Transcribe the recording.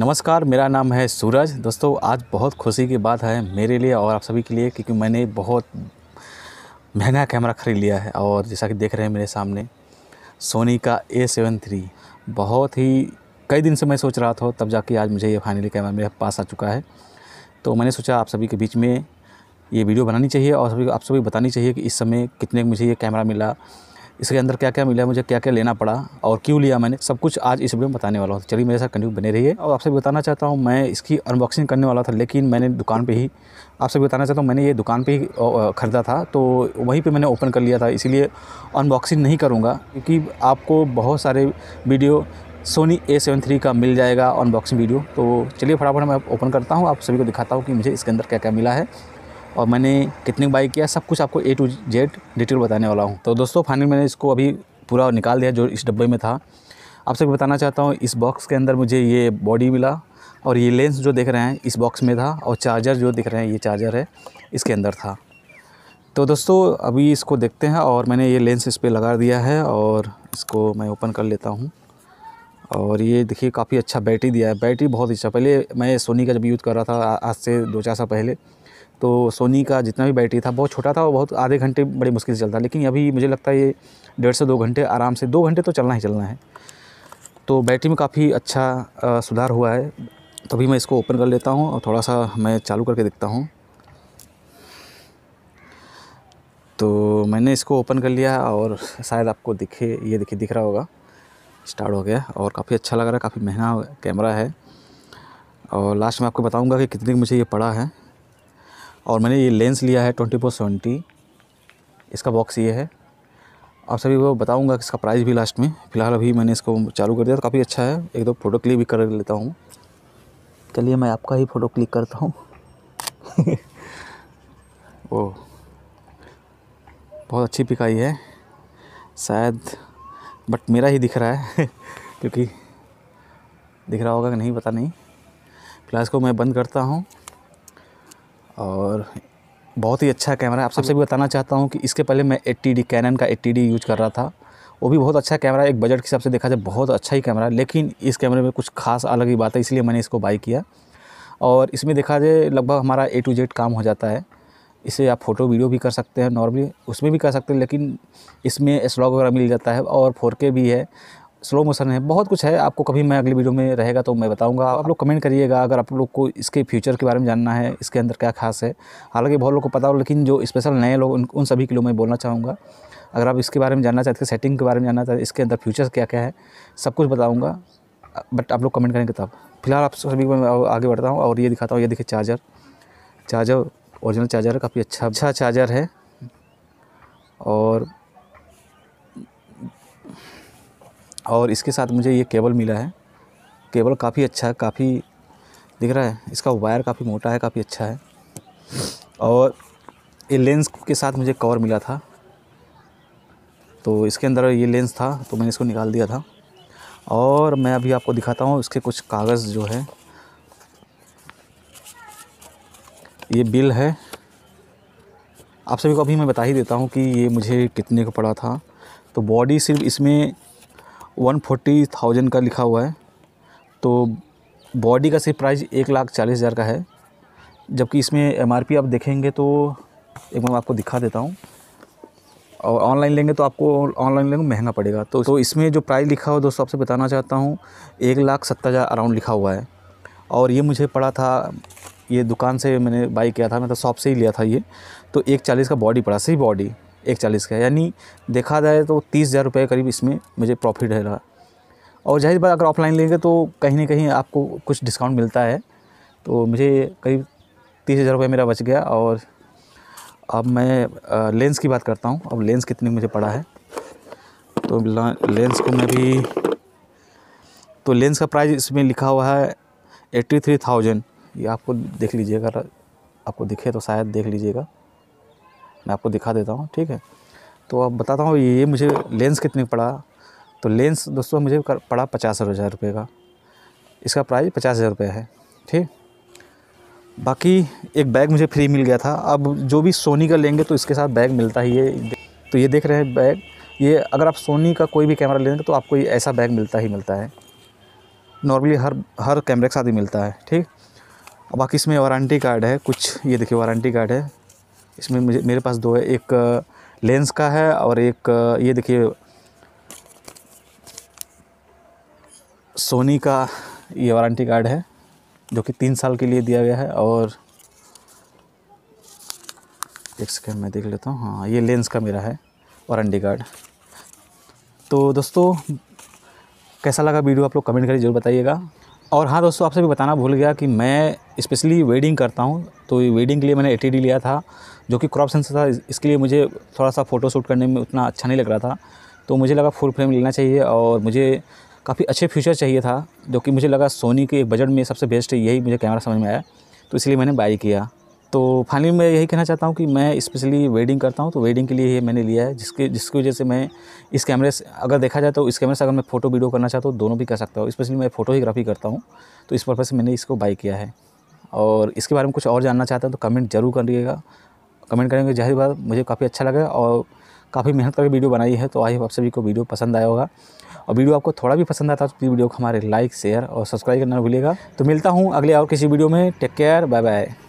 नमस्कार मेरा नाम है सूरज दोस्तों आज बहुत खुशी की बात है मेरे लिए और आप सभी के लिए क्योंकि मैंने बहुत महंगा कैमरा ख़रीद लिया है और जैसा कि देख रहे हैं मेरे सामने सोनी का ए सेवन थ्री बहुत ही कई दिन से मैं सोच रहा था तब जाके आज मुझे ये फाइनली कैमरा मेरे पास आ चुका है तो मैंने सोचा आप सभी के बीच में ये वीडियो बनानी चाहिए और सभी आप सभी बतानी चाहिए कि इस समय कितने मुझे ये कैमरा मिला इसके अंदर क्या क्या मिला मुझे क्या क्या लेना पड़ा और क्यों लिया मैंने सब कुछ आज इस वीडियो में बताने वाला हूँ चलिए मेरे साथ कंटिन्यू बने रहिए और आपसे बताना चाहता हूँ मैं इसकी अनबॉक्सिंग करने वाला था लेकिन मैंने दुकान पर ही आपसे बताना चाहता हूँ मैंने ये दुकान पर ही ख़रीदा था तो वहीं पर मैंने ओपन कर लिया था इसीलिए अनबॉक्सिंग नहीं करूँगा क्योंकि आपको बहुत सारे video Sony A seven three का मिल जाएगा अनबॉक्सिंग वीडियो तो चलिए फटाफट मैं ओपन करता हूँ आप सभी को दिखाता हूँ कि मुझे इसके अंदर क्या क्या मिला है और मैंने कितने बाई किया सब कुछ आपको ए टू जेड डिटेल बताने वाला हूँ तो दोस्तों फाइनल मैंने इसको अभी पूरा निकाल दिया जो इस डब्बे में था आप सबको बताना चाहता हूँ इस बॉक्स के अंदर मुझे ये बॉडी मिला और ये लेंस जो देख रहे हैं इस बॉक्स में था और चार्जर जो दिख रहे हैं ये चार्जर है इसके अंदर था तो दोस्तों अभी इसको देखते हैं और मैंने ये लेंस इस पर लगा दिया है और इसको मैं ओपन कर लेता हूँ और ये देखिए काफ़ी अच्छा बैटरी दिया है बैटरी बहुत अच्छा पहले मैं सोनी का जब यूज़ कर रहा था आज से दो चार साल पहले तो सोनी का जितना भी बैटरी था बहुत छोटा था और बहुत आधे घंटे बड़े मुश्किल से चलता लेकिन अभी मुझे लगता है ये डेढ़ से दो घंटे आराम से दो घंटे तो चलना ही चलना है तो बैटरी में काफ़ी अच्छा सुधार हुआ है तभी मैं इसको ओपन कर लेता हूँ और थोड़ा सा मैं चालू करके देखता हूँ तो मैंने इसको ओपन कर लिया और शायद आपको दिखे ये दिखे दिख रहा होगा स्टार्ट हो गया और काफ़ी अच्छा लग रहा है काफ़ी महंगा कैमरा है और लास्ट में आपको बताऊंगा कि कितने मुझे ये पड़ा है और मैंने ये लेंस लिया है ट्वेंटी फोर सेवेंटी इसका बॉक्स ये है आप सभी को बताऊंगा इसका प्राइस भी लास्ट में फ़िलहाल अभी मैंने इसको चालू कर दिया तो काफ़ी अच्छा है एक दो फ़ोटो क्लिक भी कर लेता हूँ चलिए मैं आपका ही फ़ोटो क्लिक करता हूँ ओ बहुत अच्छी पिक आई है शायद बट मेरा ही दिख रहा है क्योंकि दिख रहा होगा कि नहीं पता नहीं फिलहाल इसको मैं बंद करता हूँ और बहुत ही अच्छा कैमरा है आप सबसे भी बताना चाहता हूँ कि इसके पहले मैं एट्टी डी कैनन का एट्टी डी यूज कर रहा था वो भी बहुत अच्छा कैमरा एक बजट के हिसाब से देखा जाए बहुत अच्छा ही कैमरा लेकिन इस कैमरे में कुछ खास अलग ही बात है इसलिए मैंने इसको बाई किया और इसमें देखा जाए लगभग हमारा ए टू जेड काम हो जाता है इसे आप फ़ोटो वीडियो भी कर सकते हैं नॉर्मली उसमें भी कर सकते हैं लेकिन इसमें एसलॉग वगैरह मिल जाता है और फोर भी है स्लो मोशन है बहुत कुछ है आपको कभी मैं अगली वीडियो में रहेगा तो मैं बताऊंगा आप लोग कमेंट करिएगा अगर आप लोग को इसके फ्यूचर के बारे में जानना है इसके अंदर क्या खास है हालांकि बहुत लोग को पता हो लेकिन जो स्पेशल नए लोग उन, उन सभी के लिए मैं बोलना चाहूँगा अगर आप इसके बारे में जानना चाहते हैं सेटिंग के बारे में जानना चाहते इसके अंदर फ्यूचर क्या क्या है सब कुछ बताऊँगा बट आप लोग कमेंट करेंगे तब फिलहाल आप सभी को आगे बढ़ता हूँ और ये दिखाता हूँ ये देखिए चार्जर चार्जर ओरिजिनल चार्जर काफ़ी अच्छा अच्छा चार्जर है और और इसके साथ मुझे ये केबल मिला है केबल काफ़ी अच्छा है काफ़ी दिख रहा है इसका वायर काफ़ी मोटा है काफ़ी अच्छा है और ये लेंस के साथ मुझे कवर मिला था तो इसके अंदर ये लेंस था तो मैंने इसको निकाल दिया था और मैं अभी आपको दिखाता हूँ इसके कुछ कागज़ जो है ये बिल है आप सभी को अभी मैं बता ही देता हूँ कि ये मुझे कितने का पड़ा था तो बॉडी सिर्फ इसमें वन फोर्टी थाउजेंड का लिखा हुआ है तो बॉडी का सिर्फ प्राइस एक लाख चालीस हज़ार का है जबकि इसमें एम आप देखेंगे तो एक मैं आपको दिखा देता हूँ और ऑनलाइन लेंगे तो आपको ऑनलाइन लेंगे महंगा पड़ेगा तो तो इसमें जो प्राइस लिखा हुआ दोस्तों आपसे बताना चाहता हूँ एक लाख सत्तर हज़ार अराउंड लिखा हुआ है और ये मुझे पड़ा था ये दुकान से मैंने बाई किया था तो शॉप से ही लिया था ये तो एक चालीस का बॉडी पड़ा सही बॉडी एक चालीस का यानी देखा जाए तो तीस हज़ार रुपये करीब इसमें मुझे प्रॉफिट है रहा और जाहिर बात अगर ऑफलाइन लेंगे तो कहीं ना कहीं आपको कुछ डिस्काउंट मिलता है तो मुझे करीब तीस हज़ार रुपये मेरा बच गया और अब मैं लेंस की बात करता हूँ अब लेंस कितने मुझे पड़ा है तो लेंस को मैं भी तो लेंस का प्राइस इसमें लिखा हुआ है एट्टी थ्री थाउजेंड ये आपको देख लीजिएगा आपको दिखे तो शायद देख लीजिएगा मैं आपको दिखा देता हूँ ठीक है तो अब बताता हूँ ये मुझे लेंस कितने पड़ा तो लेंस दोस्तों मुझे पड़ा पचास हज़ार रुपये का इसका प्राइस पचास हज़ार रुपये है ठीक बाकी एक बैग मुझे फ्री मिल गया था अब जो भी सोनी का लेंगे तो इसके साथ बैग मिलता ही है तो ये देख रहे हैं बैग ये अगर आप सोनी का कोई भी कैमरा लेंगे तो आपको ये ऐसा बैग मिलता ही मिलता है नॉर्मली हर हर कैमरे के साथ ही मिलता है ठीक बाकी इसमें वारंटी कार्ड है कुछ ये देखिए वारंटी कार्ड है इसमें मुझे मेरे पास दो है एक लेंस का है और एक ये देखिए सोनी का ये वारंटी कार्ड है जो कि तीन साल के लिए दिया गया है और एक सेकेंड मैं देख लेता हूँ हाँ ये लेंस का मेरा है वारंटी कार्ड तो दोस्तों कैसा लगा वीडियो आप लोग कमेंट करके जरूर बताइएगा और हाँ दोस्तों आपसे भी बताना भूल गया कि मैं स्पेशली वेडिंग करता हूँ तो वेडिंग के लिए मैंने ए लिया था जो कि क्रॉप सेंसर था इसके लिए मुझे थोड़ा सा फ़ोटो शूट करने में उतना अच्छा नहीं लग रहा था तो मुझे लगा फुल फ्रेम लेना चाहिए और मुझे काफ़ी अच्छे फीचर चाहिए था जो कि मुझे लगा सोनी के बजट में सबसे बेस्ट यही मुझे कैमरा समझ में आया तो इसलिए मैंने बाई किया तो फाइनली मैं यही कहना चाहता हूँ कि मैं स्पेशली वेडिंग करता हूँ तो वेडिंग के लिए ये मैंने लिया है जिसके जिसकी वजह से मैं इस कैमरे से अगर देखा जाए तो इस कैमरे से अगर मैं फ़ोटो वीडियो करना चाहता हूँ दोनों भी कर सकता हूँ स्पेशली मैं फोटोग्राफी करता हूँ तो इस पर्पज़ से मैंने इसको बाई किया है और इसके बारे में कुछ और जानना चाहता हूँ तो कमेंट जरूर करिएगा कमेंट करेंगे जाहिर बात मुझे काफ़ी अच्छा लगा और काफ़ी मेहनत करके वीडियो बनाई है तो आई होप आप सभी को वीडियो पसंद आया होगा और वीडियो आपको थोड़ा भी पसंद आता तो प्लीज़ वीडियो को हमारे लाइक शेयर और सब्सक्राइब करना भूलिएगा तो मिलता हूँ अगले और किसी वीडियो में टेक केयर बाय बाय